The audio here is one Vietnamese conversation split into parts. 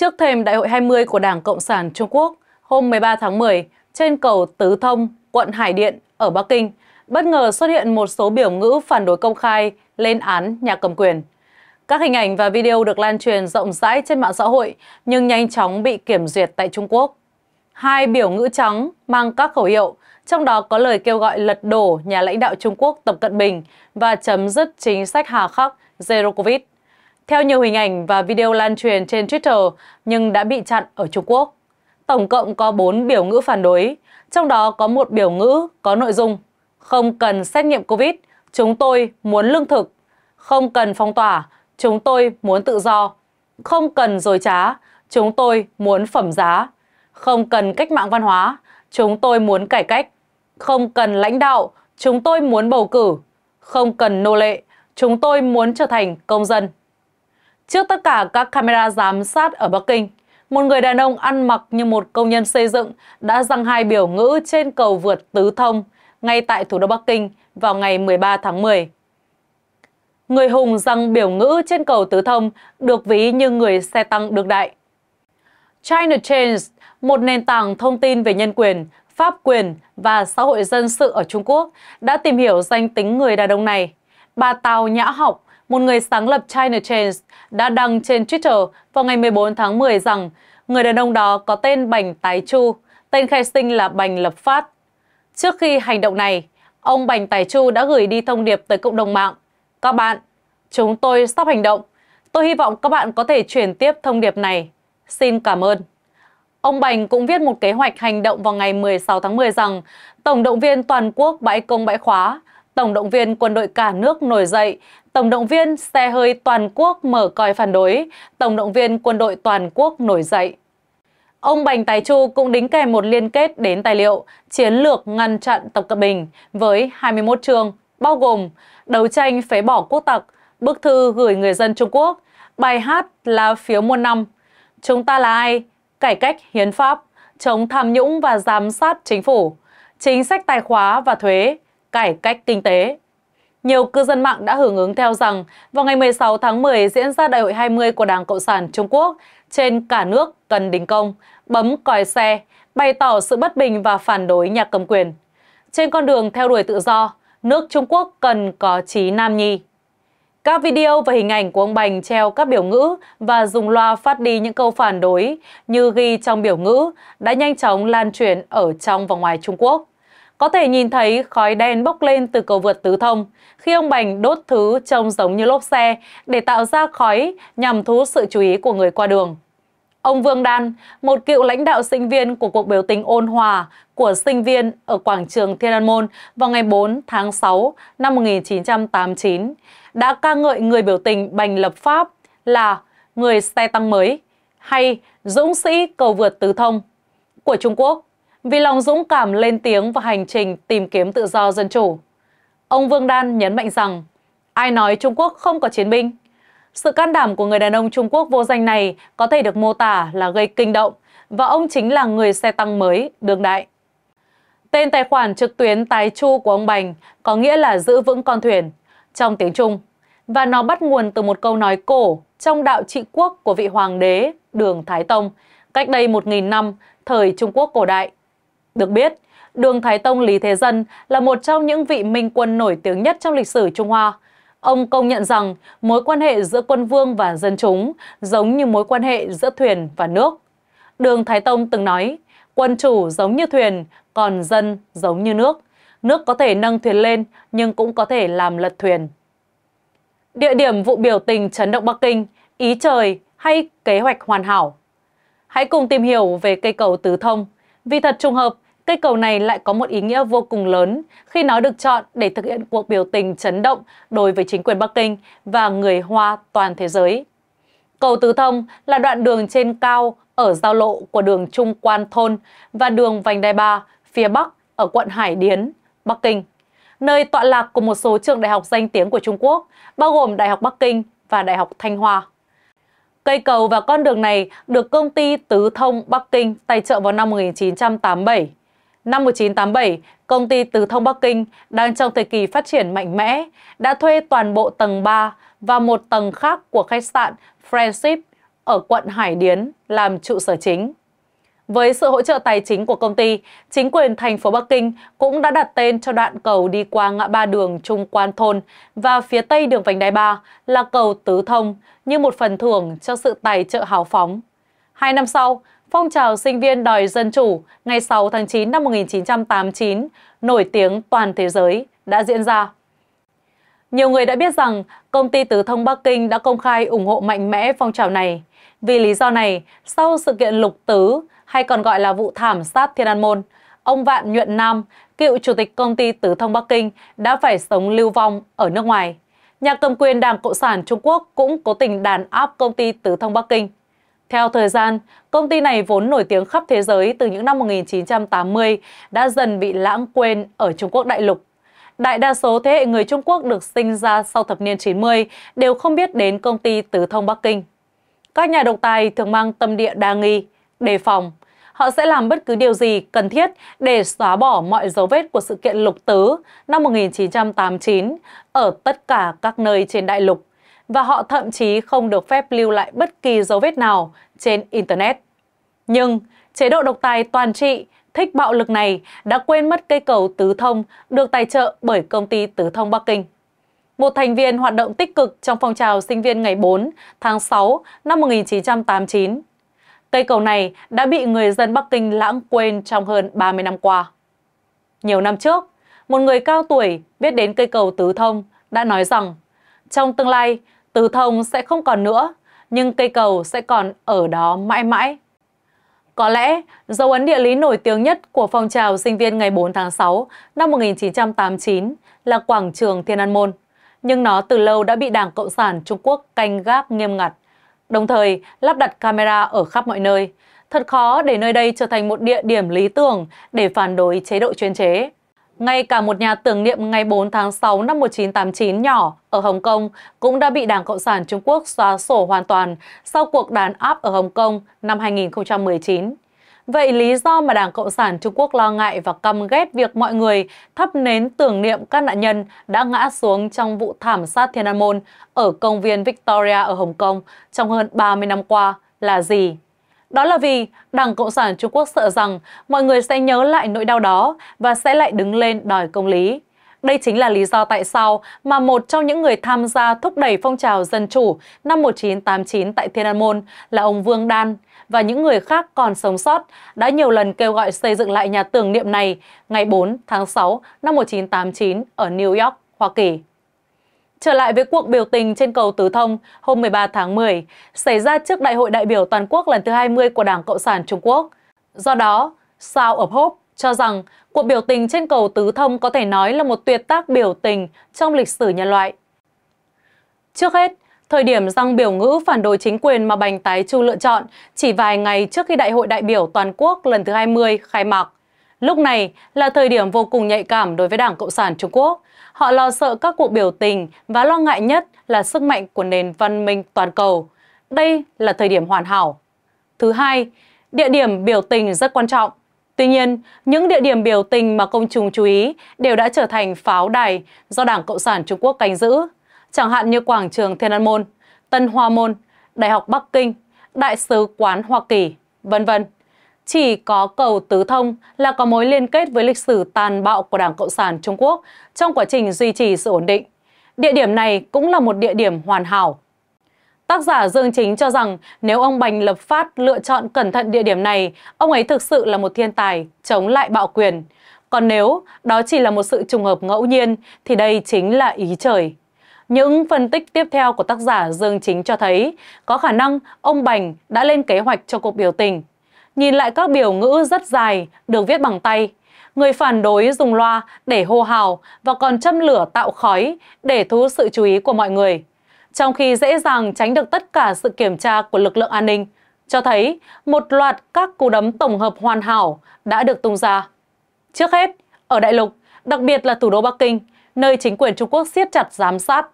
Trước thềm Đại hội 20 của Đảng Cộng sản Trung Quốc, hôm 13 tháng 10, trên cầu Tứ Thông, quận Hải Điện ở Bắc Kinh, bất ngờ xuất hiện một số biểu ngữ phản đối công khai lên án nhà cầm quyền. Các hình ảnh và video được lan truyền rộng rãi trên mạng xã hội nhưng nhanh chóng bị kiểm duyệt tại Trung Quốc. Hai biểu ngữ trắng mang các khẩu hiệu, trong đó có lời kêu gọi lật đổ nhà lãnh đạo Trung Quốc Tập Cận Bình và chấm dứt chính sách hà khắc Zero Covid. Theo nhiều hình ảnh và video lan truyền trên Twitter nhưng đã bị chặn ở Trung Quốc. Tổng cộng có 4 biểu ngữ phản đối, trong đó có một biểu ngữ có nội dung Không cần xét nghiệm Covid, chúng tôi muốn lương thực. Không cần phong tỏa, chúng tôi muốn tự do. Không cần dồi trá, chúng tôi muốn phẩm giá. Không cần cách mạng văn hóa, chúng tôi muốn cải cách. Không cần lãnh đạo, chúng tôi muốn bầu cử. Không cần nô lệ, chúng tôi muốn trở thành công dân. Trước tất cả các camera giám sát ở Bắc Kinh, một người đàn ông ăn mặc như một công nhân xây dựng đã răng hai biểu ngữ trên cầu vượt Tứ Thông ngay tại thủ đô Bắc Kinh vào ngày 13 tháng 10. Người hùng răng biểu ngữ trên cầu Tứ Thông được ví như người xe tăng đương đại. China Change, một nền tảng thông tin về nhân quyền, pháp quyền và xã hội dân sự ở Trung Quốc, đã tìm hiểu danh tính người đàn ông này. Bà Tào Nhã Học, một người sáng lập China Change, đã đăng trên Twitter vào ngày 14 tháng 10 rằng người đàn ông đó có tên Bành Tái Chu, tên khai sinh là Bành Lập Phát. Trước khi hành động này, ông Bành Tài Chu đã gửi đi thông điệp tới cộng đồng mạng. Các bạn, chúng tôi sắp hành động. Tôi hy vọng các bạn có thể chuyển tiếp thông điệp này. Xin cảm ơn. Ông Bành cũng viết một kế hoạch hành động vào ngày 16 tháng 10 rằng Tổng động viên toàn quốc bãi công bãi khóa tổng động viên quân đội cả nước nổi dậy, tổng động viên xe hơi toàn quốc mở còi phản đối, tổng động viên quân đội toàn quốc nổi dậy. Ông Bành Tài Chu cũng đính kèm một liên kết đến tài liệu Chiến lược ngăn chặn Tập Cận Bình với 21 chương, bao gồm đấu tranh phế bỏ quốc tặc, bức thư gửi người dân Trung Quốc, bài hát là phiếu muôn năm, chúng ta là ai, cải cách hiến pháp, chống tham nhũng và giám sát chính phủ, chính sách tài khóa và thuế, cải cách kinh tế. Nhiều cư dân mạng đã hưởng ứng theo rằng vào ngày 16 tháng 10 diễn ra Đại hội 20 của Đảng Cộng sản Trung Quốc trên cả nước cần đình công, bấm còi xe, bày tỏ sự bất bình và phản đối nhà cầm quyền. Trên con đường theo đuổi tự do, nước Trung Quốc cần có trí nam nhi. Các video và hình ảnh của ông Bành treo các biểu ngữ và dùng loa phát đi những câu phản đối như ghi trong biểu ngữ đã nhanh chóng lan truyền ở trong và ngoài Trung Quốc. Có thể nhìn thấy khói đen bốc lên từ cầu vượt Tứ Thông khi ông Bành đốt thứ trông giống như lốp xe để tạo ra khói nhằm thu hút sự chú ý của người qua đường. Ông Vương Đan, một cựu lãnh đạo sinh viên của cuộc biểu tình ôn hòa của sinh viên ở quảng trường Thiên An Môn vào ngày 4 tháng 6 năm 1989, đã ca ngợi người biểu tình Bành Lập Pháp là người xe tăng mới hay dũng sĩ cầu vượt tứ thông của Trung Quốc vì lòng dũng cảm lên tiếng và hành trình tìm kiếm tự do dân chủ. Ông Vương Đan nhấn mạnh rằng, ai nói Trung Quốc không có chiến binh? Sự can đảm của người đàn ông Trung Quốc vô danh này có thể được mô tả là gây kinh động và ông chính là người xe tăng mới đương đại. Tên tài khoản trực tuyến tái chu của ông Bành có nghĩa là giữ vững con thuyền trong tiếng Trung và nó bắt nguồn từ một câu nói cổ trong đạo trị quốc của vị hoàng đế Đường Thái Tông cách đây 1.000 năm thời Trung Quốc cổ đại. Được biết, Đường Thái Tông Lý Thế Dân là một trong những vị minh quân nổi tiếng nhất trong lịch sử Trung Hoa. Ông công nhận rằng mối quan hệ giữa quân vương và dân chúng giống như mối quan hệ giữa thuyền và nước. Đường Thái Tông từng nói, quân chủ giống như thuyền, còn dân giống như nước. Nước có thể nâng thuyền lên nhưng cũng có thể làm lật thuyền. Địa điểm vụ biểu tình chấn động Bắc Kinh, ý trời hay kế hoạch hoàn hảo? Hãy cùng tìm hiểu về cây cầu Tứ Thông – vì thật trùng hợp, cây cầu này lại có một ý nghĩa vô cùng lớn khi nó được chọn để thực hiện cuộc biểu tình chấn động đối với chính quyền Bắc Kinh và người Hoa toàn thế giới. Cầu Tứ Thông là đoạn đường trên cao ở giao lộ của đường Trung Quan Thôn và đường Vành Đai Ba phía Bắc ở quận Hải Điến, Bắc Kinh, nơi tọa lạc của một số trường đại học danh tiếng của Trung Quốc, bao gồm Đại học Bắc Kinh và Đại học Thanh Hoa. Cây cầu và con đường này được công ty Tứ Thông Bắc Kinh tài trợ vào năm 1987. Năm 1987, công ty Tứ Thông Bắc Kinh đang trong thời kỳ phát triển mạnh mẽ, đã thuê toàn bộ tầng 3 và một tầng khác của khách sạn Friendship ở quận Hải Điến làm trụ sở chính. Với sự hỗ trợ tài chính của công ty, chính quyền thành phố Bắc Kinh cũng đã đặt tên cho đoạn cầu đi qua ngã ba đường Trung Quan Thôn và phía tây đường vành đai ba là cầu Tứ Thông như một phần thưởng cho sự tài trợ hào phóng. Hai năm sau, phong trào sinh viên đòi dân chủ ngày 6 tháng 9 năm 1989 nổi tiếng toàn thế giới đã diễn ra. Nhiều người đã biết rằng công ty Tứ Thông Bắc Kinh đã công khai ủng hộ mạnh mẽ phong trào này. Vì lý do này, sau sự kiện lục tứ, hay còn gọi là vụ thảm sát Thiên An Môn, ông Vạn Nhuận Nam, cựu chủ tịch công ty Tứ Thông Bắc Kinh đã phải sống lưu vong ở nước ngoài. Nhà cầm quyền Đảng Cộng sản Trung Quốc cũng cố tình đàn áp công ty Tứ Thông Bắc Kinh. Theo thời gian, công ty này vốn nổi tiếng khắp thế giới từ những năm 1980 đã dần bị lãng quên ở Trung Quốc đại lục. Đại đa số thế hệ người Trung Quốc được sinh ra sau thập niên 90 đều không biết đến công ty Tứ Thông Bắc Kinh. Các nhà độc tài thường mang tâm địa đa nghi, đề phòng, họ sẽ làm bất cứ điều gì cần thiết để xóa bỏ mọi dấu vết của sự kiện lục tứ năm 1989 ở tất cả các nơi trên đại lục và họ thậm chí không được phép lưu lại bất kỳ dấu vết nào trên Internet. Nhưng chế độ độc tài toàn trị thích bạo lực này đã quên mất cây cầu Tứ Thông được tài trợ bởi công ty Tứ Thông Bắc Kinh. Một thành viên hoạt động tích cực trong phong trào sinh viên ngày 4 tháng 6 năm 1989, Cây cầu này đã bị người dân Bắc Kinh lãng quên trong hơn 30 năm qua. Nhiều năm trước, một người cao tuổi biết đến cây cầu Tứ Thông đã nói rằng trong tương lai, Tứ Thông sẽ không còn nữa, nhưng cây cầu sẽ còn ở đó mãi mãi. Có lẽ, dấu ấn địa lý nổi tiếng nhất của phong trào sinh viên ngày 4 tháng 6 năm 1989 là quảng trường Thiên An Môn, nhưng nó từ lâu đã bị Đảng Cộng sản Trung Quốc canh gác nghiêm ngặt đồng thời lắp đặt camera ở khắp mọi nơi. Thật khó để nơi đây trở thành một địa điểm lý tưởng để phản đối chế độ chuyên chế. Ngay cả một nhà tưởng niệm ngày 4 tháng 6 năm 1989 nhỏ ở Hồng Kông cũng đã bị Đảng Cộng sản Trung Quốc xóa sổ hoàn toàn sau cuộc đàn áp ở Hồng Kông năm 2019. Vậy lý do mà Đảng Cộng sản Trung Quốc lo ngại và căm ghét việc mọi người thắp nến tưởng niệm các nạn nhân đã ngã xuống trong vụ thảm sát Thiên An Môn ở công viên Victoria ở Hồng Kông trong hơn 30 năm qua là gì? Đó là vì Đảng Cộng sản Trung Quốc sợ rằng mọi người sẽ nhớ lại nỗi đau đó và sẽ lại đứng lên đòi công lý. Đây chính là lý do tại sao mà một trong những người tham gia thúc đẩy phong trào dân chủ năm 1989 tại Thiên An Môn là ông Vương Đan – và những người khác còn sống sót đã nhiều lần kêu gọi xây dựng lại nhà tưởng niệm này ngày 4 tháng 6 năm 1989 ở New York, Hoa Kỳ. Trở lại với cuộc biểu tình trên cầu Tứ Thông hôm 13 tháng 10, xảy ra trước Đại hội đại biểu toàn quốc lần thứ 20 của Đảng Cộng sản Trung Quốc. Do đó, Sao of Hope cho rằng cuộc biểu tình trên cầu Tứ Thông có thể nói là một tuyệt tác biểu tình trong lịch sử nhân loại. Trước hết, Thời điểm răng biểu ngữ phản đối chính quyền mà Bành Tái Chu lựa chọn chỉ vài ngày trước khi Đại hội đại biểu toàn quốc lần thứ 20 khai mạc. Lúc này là thời điểm vô cùng nhạy cảm đối với Đảng Cộng sản Trung Quốc. Họ lo sợ các cuộc biểu tình và lo ngại nhất là sức mạnh của nền văn minh toàn cầu. Đây là thời điểm hoàn hảo. Thứ hai, địa điểm biểu tình rất quan trọng. Tuy nhiên, những địa điểm biểu tình mà công chúng chú ý đều đã trở thành pháo đài do Đảng Cộng sản Trung Quốc canh giữ chẳng hạn như Quảng trường Thiên An Môn, Tân Hoa Môn, Đại học Bắc Kinh, Đại sứ quán Hoa Kỳ, vân vân. Chỉ có cầu Tứ Thông là có mối liên kết với lịch sử tàn bạo của Đảng Cộng sản Trung Quốc trong quá trình duy trì sự ổn định. Địa điểm này cũng là một địa điểm hoàn hảo. Tác giả Dương Chính cho rằng nếu ông Bành Lập Phát lựa chọn cẩn thận địa điểm này, ông ấy thực sự là một thiên tài chống lại bạo quyền. Còn nếu đó chỉ là một sự trùng hợp ngẫu nhiên thì đây chính là ý trời. Những phân tích tiếp theo của tác giả Dương Chính cho thấy có khả năng ông Bành đã lên kế hoạch cho cuộc biểu tình. Nhìn lại các biểu ngữ rất dài được viết bằng tay, người phản đối dùng loa để hô hào và còn châm lửa tạo khói để thu hút sự chú ý của mọi người. Trong khi dễ dàng tránh được tất cả sự kiểm tra của lực lượng an ninh, cho thấy một loạt các cú đấm tổng hợp hoàn hảo đã được tung ra. Trước hết, ở đại lục, đặc biệt là thủ đô Bắc Kinh, nơi chính quyền Trung Quốc siết chặt giám sát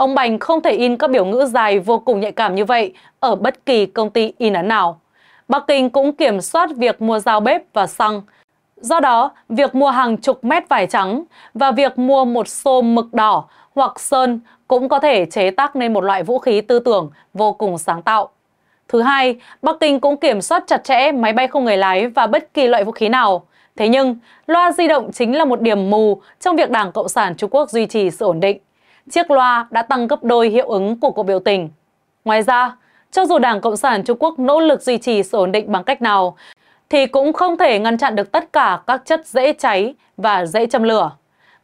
Ông Bành không thể in các biểu ngữ dài vô cùng nhạy cảm như vậy ở bất kỳ công ty in ấn nào. Bắc Kinh cũng kiểm soát việc mua dao bếp và xăng. Do đó, việc mua hàng chục mét vải trắng và việc mua một xô mực đỏ hoặc sơn cũng có thể chế tác nên một loại vũ khí tư tưởng vô cùng sáng tạo. Thứ hai, Bắc Kinh cũng kiểm soát chặt chẽ máy bay không người lái và bất kỳ loại vũ khí nào. Thế nhưng, loa di động chính là một điểm mù trong việc Đảng Cộng sản Trung Quốc duy trì sự ổn định chiếc loa đã tăng gấp đôi hiệu ứng của cuộc biểu tình. Ngoài ra, cho dù Đảng Cộng sản Trung Quốc nỗ lực duy trì sự ổn định bằng cách nào, thì cũng không thể ngăn chặn được tất cả các chất dễ cháy và dễ châm lửa.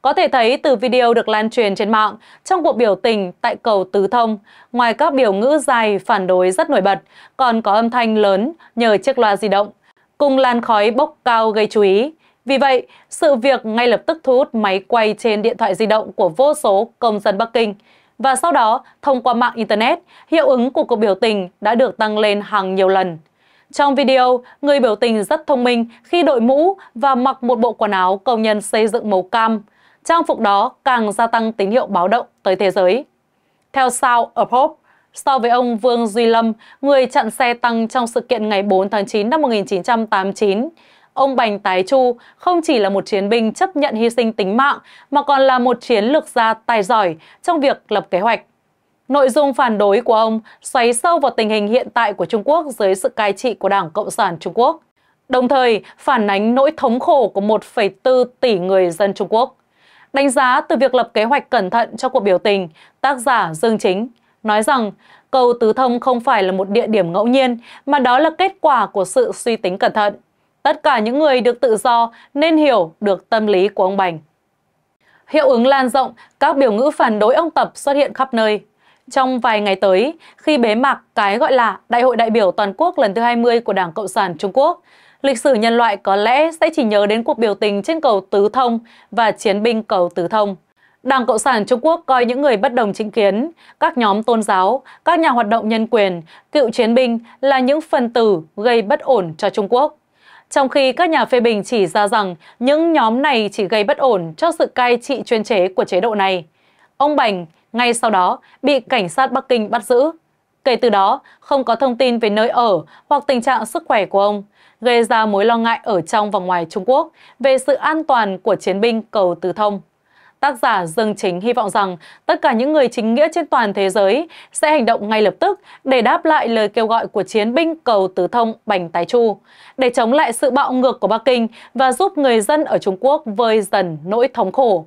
Có thể thấy từ video được lan truyền trên mạng, trong cuộc biểu tình tại cầu Tứ Thông, ngoài các biểu ngữ dài phản đối rất nổi bật, còn có âm thanh lớn nhờ chiếc loa di động, cùng làn khói bốc cao gây chú ý. Vì vậy, sự việc ngay lập tức thu hút máy quay trên điện thoại di động của vô số công dân Bắc Kinh. Và sau đó, thông qua mạng Internet, hiệu ứng của cuộc biểu tình đã được tăng lên hàng nhiều lần. Trong video, người biểu tình rất thông minh khi đội mũ và mặc một bộ quần áo công nhân xây dựng màu cam. Trang phục đó càng gia tăng tín hiệu báo động tới thế giới. Theo sao of Hope, so với ông Vương Duy Lâm, người chặn xe tăng trong sự kiện ngày 4 tháng 9 năm 1989, Ông Bành Tái Chu không chỉ là một chiến binh chấp nhận hy sinh tính mạng mà còn là một chiến lược gia tài giỏi trong việc lập kế hoạch. Nội dung phản đối của ông xoáy sâu vào tình hình hiện tại của Trung Quốc dưới sự cai trị của Đảng Cộng sản Trung Quốc, đồng thời phản ánh nỗi thống khổ của 1,4 tỷ người dân Trung Quốc. Đánh giá từ việc lập kế hoạch cẩn thận cho cuộc biểu tình, tác giả Dương Chính nói rằng cầu Tứ Thông không phải là một địa điểm ngẫu nhiên mà đó là kết quả của sự suy tính cẩn thận. Tất cả những người được tự do nên hiểu được tâm lý của ông Bành. Hiệu ứng lan rộng, các biểu ngữ phản đối ông Tập xuất hiện khắp nơi. Trong vài ngày tới, khi bế mạc cái gọi là Đại hội đại biểu toàn quốc lần thứ 20 của Đảng Cộng sản Trung Quốc, lịch sử nhân loại có lẽ sẽ chỉ nhớ đến cuộc biểu tình trên cầu Tứ Thông và chiến binh cầu Tứ Thông. Đảng Cộng sản Trung Quốc coi những người bất đồng chính kiến, các nhóm tôn giáo, các nhà hoạt động nhân quyền, cựu chiến binh là những phần tử gây bất ổn cho Trung Quốc. Trong khi các nhà phê bình chỉ ra rằng những nhóm này chỉ gây bất ổn cho sự cai trị chuyên chế của chế độ này. Ông Bành ngay sau đó bị cảnh sát Bắc Kinh bắt giữ. Kể từ đó, không có thông tin về nơi ở hoặc tình trạng sức khỏe của ông, gây ra mối lo ngại ở trong và ngoài Trung Quốc về sự an toàn của chiến binh cầu Từ Thông. Tác giả Dương Chính hy vọng rằng tất cả những người chính nghĩa trên toàn thế giới sẽ hành động ngay lập tức để đáp lại lời kêu gọi của chiến binh cầu tứ thông Bành Tái Chu, để chống lại sự bạo ngược của Bắc Kinh và giúp người dân ở Trung Quốc vơi dần nỗi thống khổ.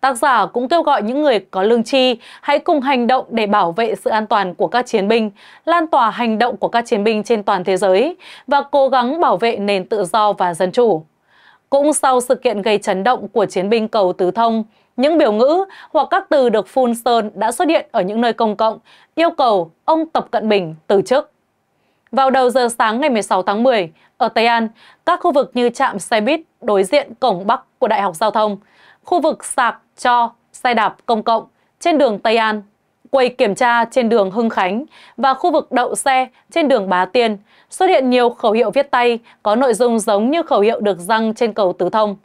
Tác giả cũng kêu gọi những người có lương tri hãy cùng hành động để bảo vệ sự an toàn của các chiến binh, lan tỏa hành động của các chiến binh trên toàn thế giới và cố gắng bảo vệ nền tự do và dân chủ. Cũng sau sự kiện gây chấn động của chiến binh cầu Tứ Thông, những biểu ngữ hoặc các từ được phun sơn đã xuất hiện ở những nơi công cộng, yêu cầu ông Tập Cận Bình từ chức. Vào đầu giờ sáng ngày 16 tháng 10, ở Tây An, các khu vực như trạm xe buýt đối diện cổng Bắc của Đại học Giao thông, khu vực sạc cho xe đạp công cộng trên đường Tây An quầy kiểm tra trên đường Hưng Khánh và khu vực đậu xe trên đường Bá Tiên xuất hiện nhiều khẩu hiệu viết tay có nội dung giống như khẩu hiệu được răng trên cầu Tứ Thông.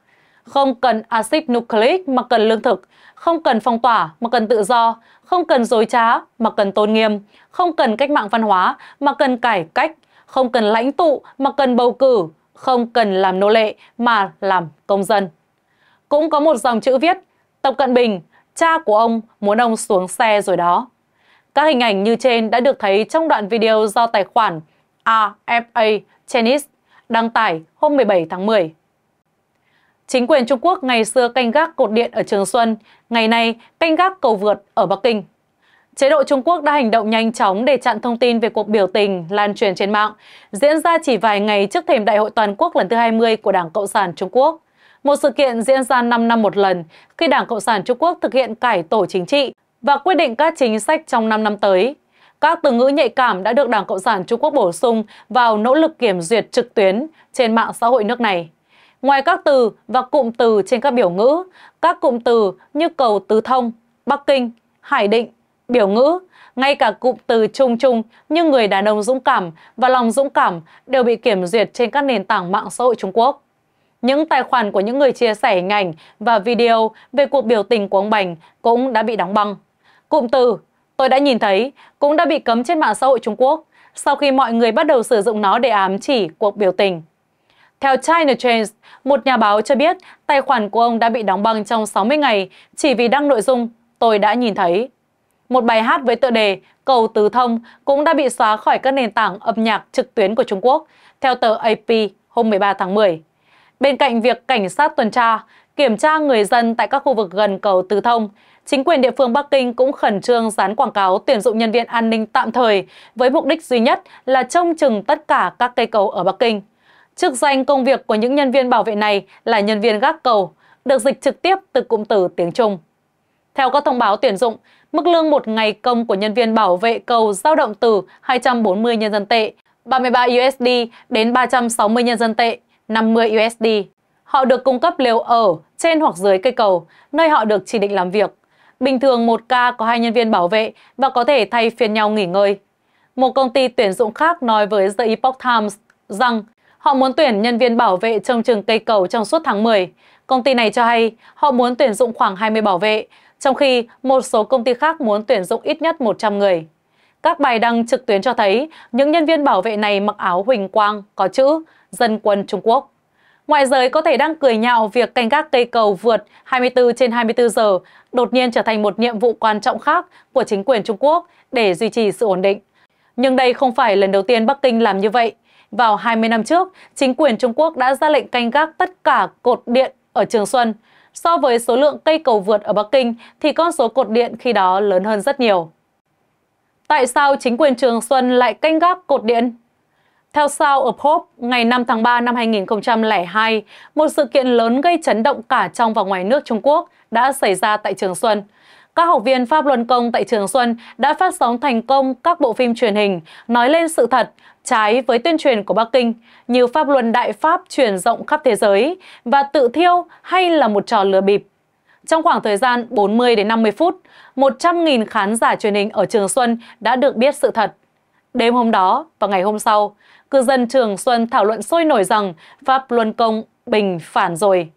Không cần axit nucleic mà cần lương thực, không cần phong tỏa mà cần tự do, không cần dối trá mà cần tôn nghiêm, không cần cách mạng văn hóa mà cần cải cách, không cần lãnh tụ mà cần bầu cử, không cần làm nô lệ mà làm công dân. Cũng có một dòng chữ viết Tập Cận Bình cha của ông muốn ông xuống xe rồi đó. Các hình ảnh như trên đã được thấy trong đoạn video do tài khoản AFA Tennis đăng tải hôm 17 tháng 10. Chính quyền Trung Quốc ngày xưa canh gác cột điện ở Trường Xuân, ngày nay canh gác cầu vượt ở Bắc Kinh. Chế độ Trung Quốc đã hành động nhanh chóng để chặn thông tin về cuộc biểu tình lan truyền trên mạng, diễn ra chỉ vài ngày trước thềm Đại hội Toàn quốc lần thứ 20 của Đảng Cộng sản Trung Quốc một sự kiện diễn ra 5 năm một lần khi Đảng Cộng sản Trung Quốc thực hiện cải tổ chính trị và quyết định các chính sách trong 5 năm tới. Các từ ngữ nhạy cảm đã được Đảng Cộng sản Trung Quốc bổ sung vào nỗ lực kiểm duyệt trực tuyến trên mạng xã hội nước này. Ngoài các từ và cụm từ trên các biểu ngữ, các cụm từ như cầu tứ thông, Bắc Kinh, Hải Định, biểu ngữ, ngay cả cụm từ chung chung như người đàn ông dũng cảm và lòng dũng cảm đều bị kiểm duyệt trên các nền tảng mạng xã hội Trung Quốc. Những tài khoản của những người chia sẻ hình ảnh và video về cuộc biểu tình của ông Bành cũng đã bị đóng băng. Cụm từ tôi đã nhìn thấy cũng đã bị cấm trên mạng xã hội Trung Quốc sau khi mọi người bắt đầu sử dụng nó để ám chỉ cuộc biểu tình. Theo China Times, một nhà báo cho biết tài khoản của ông đã bị đóng băng trong 60 ngày chỉ vì đăng nội dung tôi đã nhìn thấy. Một bài hát với tựa đề Cầu Tứ Thông cũng đã bị xóa khỏi các nền tảng âm nhạc trực tuyến của Trung Quốc, theo tờ AP hôm 13 tháng 10. Bên cạnh việc cảnh sát tuần tra, kiểm tra người dân tại các khu vực gần cầu Tứ Thông, chính quyền địa phương Bắc Kinh cũng khẩn trương dán quảng cáo tuyển dụng nhân viên an ninh tạm thời với mục đích duy nhất là trông chừng tất cả các cây cầu ở Bắc Kinh. Chức danh công việc của những nhân viên bảo vệ này là nhân viên gác cầu, được dịch trực tiếp từ cụm từ tiếng Trung. Theo các thông báo tuyển dụng, mức lương một ngày công của nhân viên bảo vệ cầu dao động từ 240 nhân dân tệ, 33 USD đến 360 nhân dân tệ 50 USD. Họ được cung cấp lều ở trên hoặc dưới cây cầu, nơi họ được chỉ định làm việc. Bình thường một ca có hai nhân viên bảo vệ và có thể thay phiên nhau nghỉ ngơi. Một công ty tuyển dụng khác nói với The Epoch Times rằng họ muốn tuyển nhân viên bảo vệ trông chừng cây cầu trong suốt tháng 10. Công ty này cho hay họ muốn tuyển dụng khoảng 20 bảo vệ, trong khi một số công ty khác muốn tuyển dụng ít nhất 100 người. Các bài đăng trực tuyến cho thấy những nhân viên bảo vệ này mặc áo huỳnh quang có chữ Dân quân Trung Quốc. Ngoại giới có thể đang cười nhạo việc canh gác cây cầu vượt 24 trên 24 giờ đột nhiên trở thành một nhiệm vụ quan trọng khác của chính quyền Trung Quốc để duy trì sự ổn định. Nhưng đây không phải lần đầu tiên Bắc Kinh làm như vậy. Vào 20 năm trước, chính quyền Trung Quốc đã ra lệnh canh gác tất cả cột điện ở Trường Xuân. So với số lượng cây cầu vượt ở Bắc Kinh thì con số cột điện khi đó lớn hơn rất nhiều. Tại sao chính quyền Trường Xuân lại canh gác cột điện? Theo Sao ở Hope, ngày 5 tháng 3 năm 2002, một sự kiện lớn gây chấn động cả trong và ngoài nước Trung Quốc đã xảy ra tại Trường Xuân. Các học viên Pháp Luân Công tại Trường Xuân đã phát sóng thành công các bộ phim truyền hình nói lên sự thật trái với tuyên truyền của Bắc Kinh như Pháp Luân Đại Pháp truyền rộng khắp thế giới và tự thiêu hay là một trò lừa bịp trong khoảng thời gian 40 đến 50 phút, 100.000 khán giả truyền hình ở Trường Xuân đã được biết sự thật. Đêm hôm đó và ngày hôm sau, cư dân Trường Xuân thảo luận sôi nổi rằng Pháp Luân Công bình phản rồi.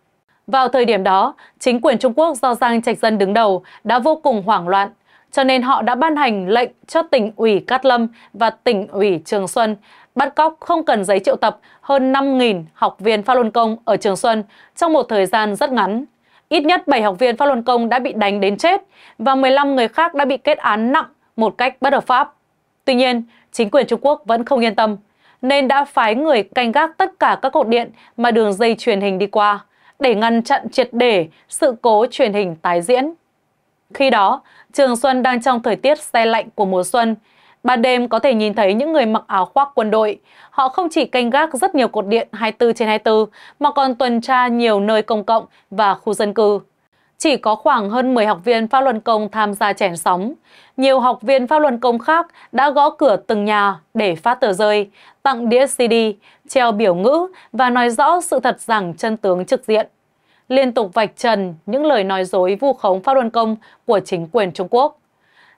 Vào thời điểm đó, chính quyền Trung Quốc do Giang Trạch Dân đứng đầu đã vô cùng hoảng loạn, cho nên họ đã ban hành lệnh cho tỉnh ủy Cát Lâm và tỉnh ủy Trường Xuân bắt cóc không cần giấy triệu tập hơn 5.000 học viên Pháp Luân Công ở Trường Xuân trong một thời gian rất ngắn. Ít nhất 7 học viên Pháp Luân Công đã bị đánh đến chết và 15 người khác đã bị kết án nặng một cách bất hợp pháp. Tuy nhiên, chính quyền Trung Quốc vẫn không yên tâm, nên đã phái người canh gác tất cả các cột điện mà đường dây truyền hình đi qua để ngăn chặn triệt để sự cố truyền hình tái diễn. Khi đó, Trường Xuân đang trong thời tiết xe lạnh của mùa xuân, Ban đêm có thể nhìn thấy những người mặc áo khoác quân đội. Họ không chỉ canh gác rất nhiều cột điện 24 trên 24, mà còn tuần tra nhiều nơi công cộng và khu dân cư. Chỉ có khoảng hơn 10 học viên pháp luân công tham gia chèn sóng. Nhiều học viên pháp luân công khác đã gõ cửa từng nhà để phát tờ rơi, tặng đĩa CD, treo biểu ngữ và nói rõ sự thật rằng chân tướng trực diện. Liên tục vạch trần những lời nói dối vu khống pháp luân công của chính quyền Trung Quốc.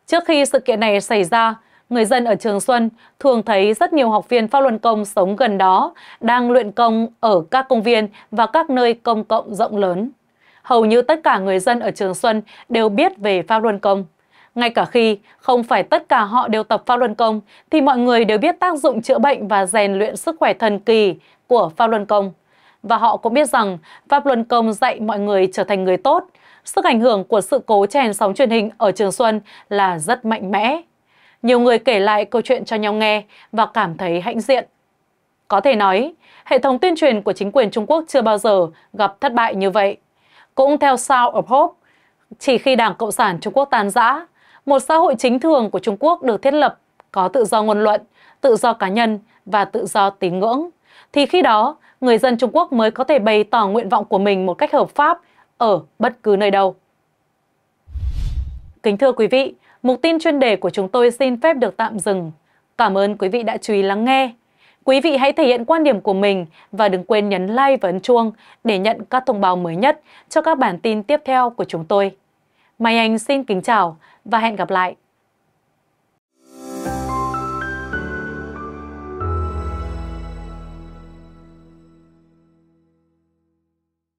Trước khi sự kiện này xảy ra, người dân ở Trường Xuân thường thấy rất nhiều học viên Pháp Luân Công sống gần đó, đang luyện công ở các công viên và các nơi công cộng rộng lớn. Hầu như tất cả người dân ở Trường Xuân đều biết về Pháp Luân Công. Ngay cả khi không phải tất cả họ đều tập Pháp Luân Công, thì mọi người đều biết tác dụng chữa bệnh và rèn luyện sức khỏe thần kỳ của Pháp Luân Công. Và họ cũng biết rằng Pháp Luân Công dạy mọi người trở thành người tốt, sức ảnh hưởng của sự cố chèn sóng truyền hình ở Trường Xuân là rất mạnh mẽ. Nhiều người kể lại câu chuyện cho nhau nghe và cảm thấy hãnh diện. Có thể nói, hệ thống tuyên truyền của chính quyền Trung Quốc chưa bao giờ gặp thất bại như vậy. Cũng theo Sound of Hope, chỉ khi Đảng Cộng sản Trung Quốc tan rã, một xã hội chính thường của Trung Quốc được thiết lập có tự do ngôn luận, tự do cá nhân và tự do tín ngưỡng, thì khi đó người dân Trung Quốc mới có thể bày tỏ nguyện vọng của mình một cách hợp pháp ở bất cứ nơi đâu. Kính thưa quý vị, Mục tin chuyên đề của chúng tôi xin phép được tạm dừng. Cảm ơn quý vị đã chú ý lắng nghe. Quý vị hãy thể hiện quan điểm của mình và đừng quên nhấn like và ấn chuông để nhận các thông báo mới nhất cho các bản tin tiếp theo của chúng tôi. Mai Anh xin kính chào và hẹn gặp lại!